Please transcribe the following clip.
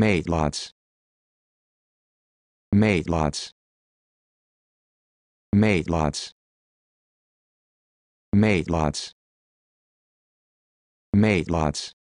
Matelots. Matelots. Matelots. Matelots. Matelots.